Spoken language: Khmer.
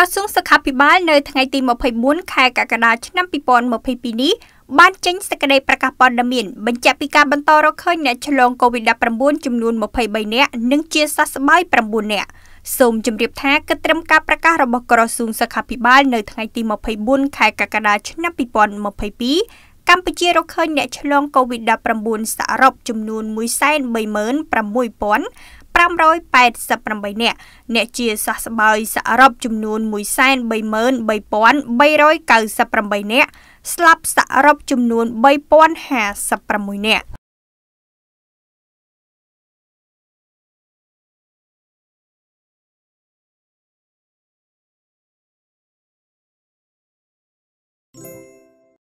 ក្រសួងសុខាភិបាលនៅថ្ងៃទី24ខែកក្កដាឆ្នាំ2022នេះបានចេញសេចក្តីប្រកាសព័ត៌មានបញ្ជាក់ពីការបន្តរកឃើញអ្នកឆ្លង COVID-19 ចំនួន23នាក់និងជាសះស្បើយ9នាក់សូមជម្រាបថាគិតត្រឹមការប្រកាសរបស់ក្រសួងសុខាភិបាលនៅថ្ងៃទី24ខែកក្កដាឆ្នាំ2022កម្ពុជារកឃើញអ្នកឆ្លង COVID-19 សរុបចំនួន136,000 588នាក់អ្នកជាសះស្បើយសរុបចំនួន133,398នាក់ស្លាប់សរុបចំនួន3056នាក់